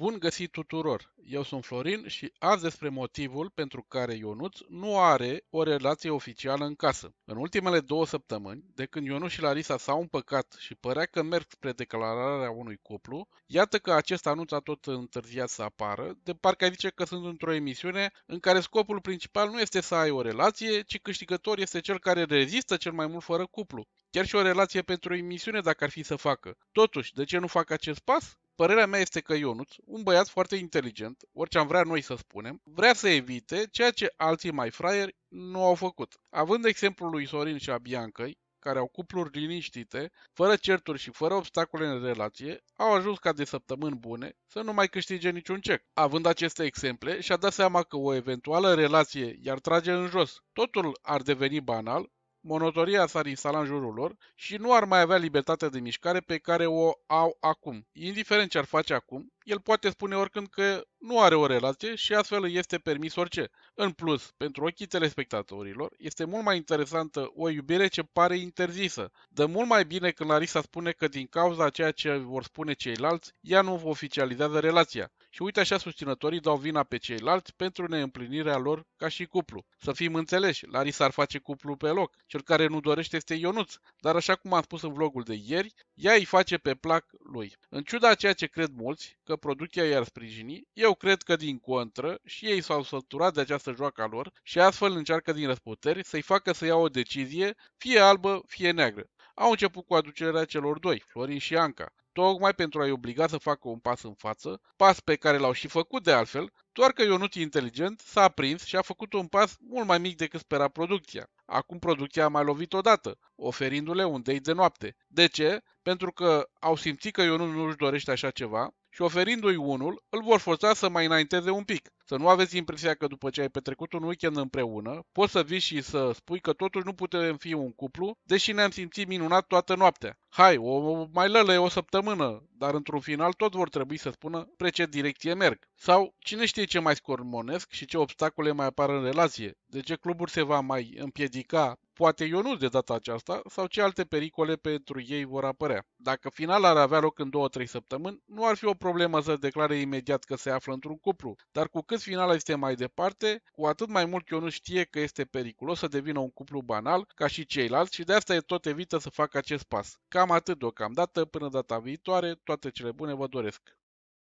Bun găsit tuturor! Eu sunt Florin și azi despre motivul pentru care Ionuț nu are o relație oficială în casă. În ultimele două săptămâni, de când Ionuț și Larisa s-au împăcat și părea că merg spre declararea unui cuplu, iată că acest anunț a tot întârziat să apară, de parcă ai zice că sunt într-o emisiune în care scopul principal nu este să ai o relație, ci câștigător este cel care rezistă cel mai mult fără cuplu. Chiar și o relație pentru o emisiune dacă ar fi să facă. Totuși, de ce nu fac acest pas? Părerea mea este că Ionuț, un băiat foarte inteligent, orice am vrea noi să spunem, vrea să evite ceea ce alții mai fraieri nu au făcut. Având exemplul lui Sorin și a Biancăi, care au cupluri liniștite, fără certuri și fără obstacole în relație, au ajuns ca de săptămâni bune să nu mai câștige niciun cec. Având aceste exemple, și-a dat seama că o eventuală relație i-ar trage în jos. Totul ar deveni banal Monotoria s-ar instala în jurul lor și nu ar mai avea libertatea de mișcare pe care o au acum. Indiferent ce ar face acum, el poate spune oricând că nu are o relație și astfel îi este permis orice. În plus, pentru ochii telespectatorilor, este mult mai interesantă o iubire ce pare interzisă. Dă mult mai bine când Larisa spune că din cauza ceea ce vor spune ceilalți, ea nu oficializează relația. Și uite așa susținătorii dau vina pe ceilalți pentru neîmplinirea lor ca și cuplu. Să fim înțeleși, Larisa ar face cuplu pe loc. Cel care nu dorește este Ionuț, dar așa cum am spus în vlogul de ieri, ea îi face pe plac lui. În ciuda a ceea ce cred mulți, că producția i-ar sprijini, eu cred că din contră și ei s-au săturat de această joacă a lor și astfel încearcă din răsputeri să-i facă să ia o decizie, fie albă, fie neagră au început cu aducerea celor doi, Florin și Anca tocmai pentru a-i obliga să facă un pas în față, pas pe care l-au și făcut de altfel, doar că Ionut inteligent s-a prins și a făcut un pas mult mai mic decât spera producția. Acum producția a mai lovit odată, oferindu-le un date de noapte. De ce? pentru că au simțit că Ionul nu își dorește așa ceva și oferindu-i unul, îl vor forța să mai înainteze un pic. Să nu aveți impresia că după ce ai petrecut un weekend împreună, poți să vii și să spui că totuși nu putem fi un cuplu, deși ne-am simțit minunat toată noaptea. Hai, o mai lălă o săptămână, dar într-un final tot vor trebui să spună spre ce direcție merg. Sau cine știe ce mai scormonesc și ce obstacole mai apar în relație, de ce cluburi se va mai împiedica poate Ionuț de data aceasta, sau ce alte pericole pentru ei vor apărea. Dacă finala ar avea loc în 2-3 săptămâni, nu ar fi o problemă să declare imediat că se află într-un cuplu, dar cu cât finala este mai departe, cu atât mai mult Ionuț știe că este periculos să devină un cuplu banal, ca și ceilalți, și de asta e tot evită să facă acest pas. Cam atât deocamdată, până data viitoare, toate cele bune vă doresc!